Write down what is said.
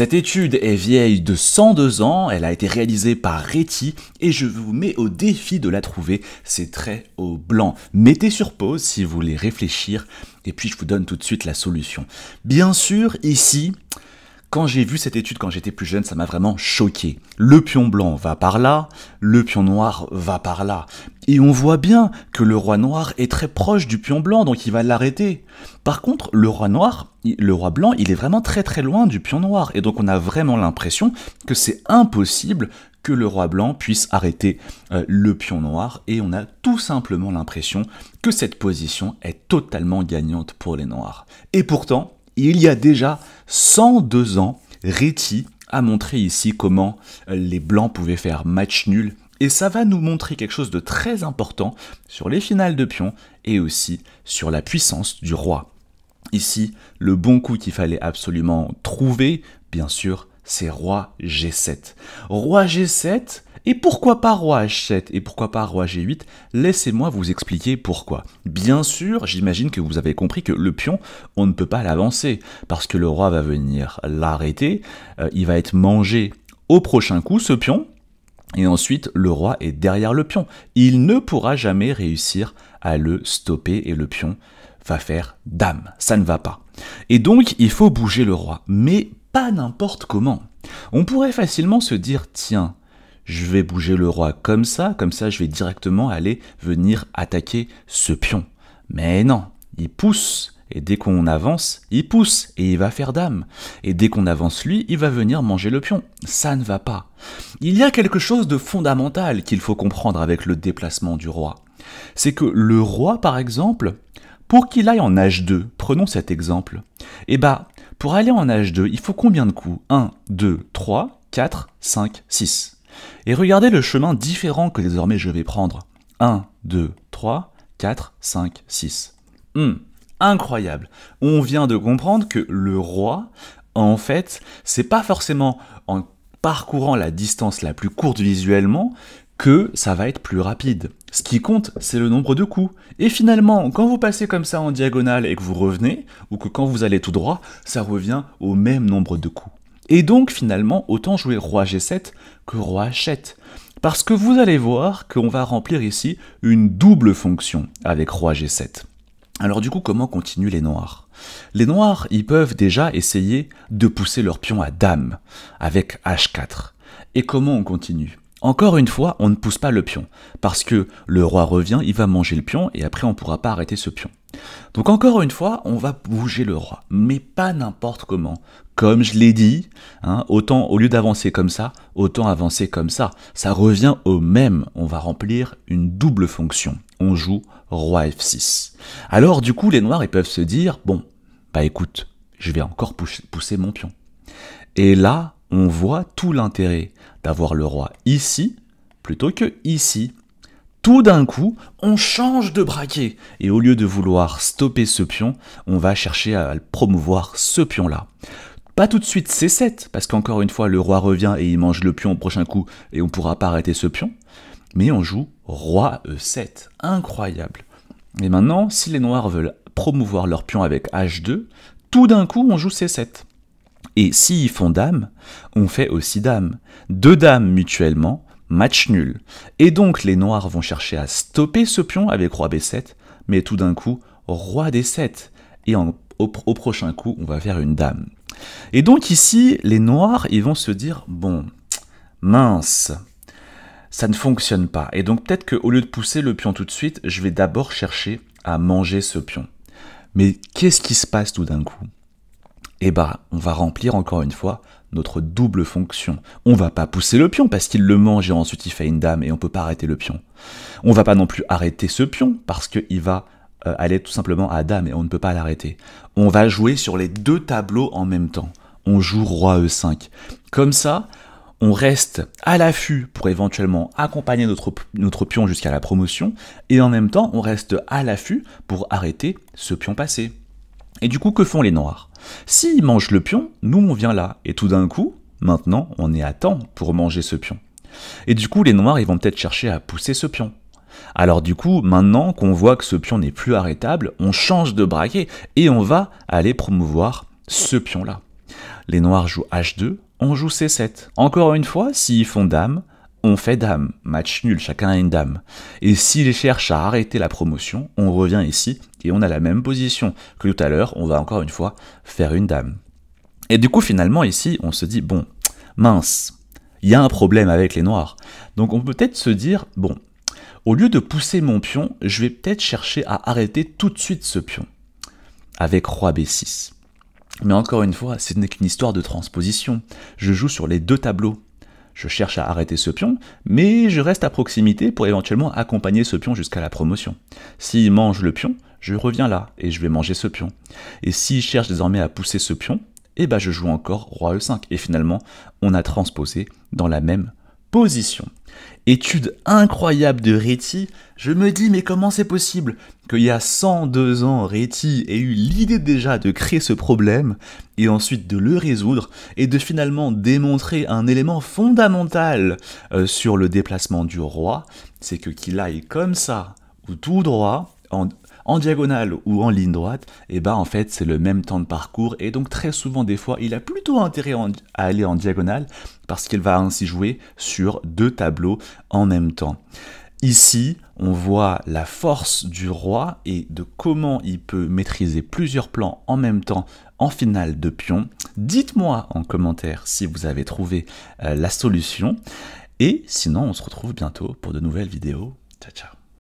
Cette étude est vieille de 102 ans, elle a été réalisée par Reti et je vous mets au défi de la trouver, c'est très au blanc. Mettez sur pause si vous voulez réfléchir et puis je vous donne tout de suite la solution. Bien sûr, ici, quand j'ai vu cette étude quand j'étais plus jeune, ça m'a vraiment choqué. Le pion blanc va par là, le pion noir va par là. Et on voit bien que le roi noir est très proche du pion blanc, donc il va l'arrêter. Par contre, le roi noir, le roi blanc, il est vraiment très très loin du pion noir. Et donc on a vraiment l'impression que c'est impossible que le roi blanc puisse arrêter euh, le pion noir et on a tout simplement l'impression que cette position est totalement gagnante pour les noirs. Et pourtant, il y a déjà 102 ans, Réti a montré ici comment euh, les Blancs pouvaient faire match nul. Et ça va nous montrer quelque chose de très important sur les finales de pions et aussi sur la puissance du roi. Ici, le bon coup qu'il fallait absolument trouver, bien sûr, c'est roi G7. Roi G7, et pourquoi pas roi h7 et pourquoi pas roi g8 Laissez-moi vous expliquer pourquoi. Bien sûr, j'imagine que vous avez compris que le pion, on ne peut pas l'avancer, parce que le roi va venir l'arrêter, euh, il va être mangé au prochain coup, ce pion, et ensuite, le roi est derrière le pion. Il ne pourra jamais réussir à le stopper et le pion va faire dame. Ça ne va pas. Et donc, il faut bouger le roi, mais pas n'importe comment. On pourrait facilement se dire, tiens, je vais bouger le roi comme ça, comme ça je vais directement aller venir attaquer ce pion. Mais non, il pousse, et dès qu'on avance, il pousse, et il va faire dame. Et dès qu'on avance lui, il va venir manger le pion. Ça ne va pas. Il y a quelque chose de fondamental qu'il faut comprendre avec le déplacement du roi. C'est que le roi, par exemple, pour qu'il aille en H2, prenons cet exemple, eh bah, pour aller en H2, il faut combien de coups 1, 2, 3, 4, 5, 6. Et regardez le chemin différent que désormais je vais prendre. 1, 2, 3, 4, 5, 6. Hum, incroyable. On vient de comprendre que le roi, en fait, c'est pas forcément en parcourant la distance la plus courte visuellement que ça va être plus rapide. Ce qui compte, c'est le nombre de coups. Et finalement, quand vous passez comme ça en diagonale et que vous revenez, ou que quand vous allez tout droit, ça revient au même nombre de coups. Et donc finalement, autant jouer roi g7 que roi h7. Parce que vous allez voir qu'on va remplir ici une double fonction avec roi g7. Alors du coup, comment continuent les noirs Les noirs, ils peuvent déjà essayer de pousser leur pion à dame avec h4. Et comment on continue encore une fois, on ne pousse pas le pion, parce que le roi revient, il va manger le pion, et après on ne pourra pas arrêter ce pion. Donc encore une fois, on va bouger le roi, mais pas n'importe comment. Comme je l'ai dit, hein, autant au lieu d'avancer comme ça, autant avancer comme ça. Ça revient au même, on va remplir une double fonction. On joue roi f6. Alors du coup, les noirs, ils peuvent se dire, bon, bah écoute, je vais encore pousser mon pion. Et là, on voit tout l'intérêt d'avoir le roi ici plutôt que ici tout d'un coup, on change de braquet. Et au lieu de vouloir stopper ce pion, on va chercher à promouvoir ce pion-là. Pas tout de suite C7, parce qu'encore une fois, le roi revient et il mange le pion au prochain coup, et on pourra pas arrêter ce pion. Mais on joue roi E7. Incroyable. Et maintenant, si les noirs veulent promouvoir leur pion avec H2, tout d'un coup, on joue C7. Et s'ils font dame, on fait aussi dame. Deux dames mutuellement, match nul. Et donc les noirs vont chercher à stopper ce pion avec roi b7, mais tout d'un coup, roi d7. Et au, prochain coup, on va faire une dame. Et donc ici, les noirs, ils vont se dire, bon, mince, ça ne fonctionne pas. Et donc peut-être qu'au lieu de pousser le pion tout de suite, je vais d'abord chercher à manger ce pion. Mais qu'est-ce qui se passe tout d'un coup Eh bah, on va remplir encore une fois notre double fonction. On va pas pousser le pion parce qu'il le mange et ensuite il fait une dame et on peut pas arrêter le pion. On va pas non plus arrêter ce pion parce qu'il va euh, aller tout simplement à dame et on ne peut pas l'arrêter. On va jouer sur les deux tableaux en même temps. On joue roi e5. Comme ça, on reste à l'affût pour éventuellement accompagner notre, notre pion jusqu'à la promotion et en même temps on reste à l'affût pour arrêter ce pion passé. Et du coup, que font les noirs S'ils mangent le pion, nous on vient là, et tout d'un coup, maintenant, on est à temps pour manger ce pion. Et du coup, les noirs, ils vont peut-être chercher à pousser ce pion. Alors du coup, maintenant qu'on voit que ce pion n'est plus arrêtable, on change de braquet et on va aller promouvoir ce pion-là. Les noirs jouent H2, on joue C7. Encore une fois, s'ils font dame, on fait dame, match nul, chacun a une dame. Et s'il cherche à arrêter la promotion, on revient ici et on a la même position que tout à l'heure, on va encore une fois faire une dame. Et du coup, finalement, ici, on se dit, bon, mince, il y a un problème avec les noirs. Donc on peut peut-être se dire, bon, au lieu de pousser mon pion, je vais peut-être chercher à arrêter tout de suite ce pion avec roi b6. Mais encore une fois, ce n'est qu'une histoire de transposition. Je joue sur les deux tableaux. Je cherche à arrêter ce pion, mais je reste à proximité pour éventuellement accompagner ce pion jusqu'à la promotion. S'il mange le pion, je reviens là et je vais manger ce pion. Et s'il cherche désormais à pousser ce pion, eh ben je joue encore roi e5. Et finalement, on a transposé dans la même position. Étude incroyable de Réti, je me dis mais comment c'est possible qu'il y a 102 ans Réti ait eu l'idée déjà de créer ce problème et ensuite de le résoudre et de finalement démontrer un élément fondamental euh, sur le déplacement du roi, c'est que qu'il aille comme ça ou tout droit en en diagonale ou en ligne droite, et eh bah ben, en fait c'est le même temps de parcours et donc très souvent des fois il a plutôt intérêt à aller en diagonale parce qu'il va ainsi jouer sur deux tableaux en même temps. Ici, on voit la force du roi et de comment il peut maîtriser plusieurs plans en même temps en finale de pion. Dites-moi en commentaire si vous avez trouvé euh, la solution. Et sinon, on se retrouve bientôt pour de nouvelles vidéos. Ciao, ciao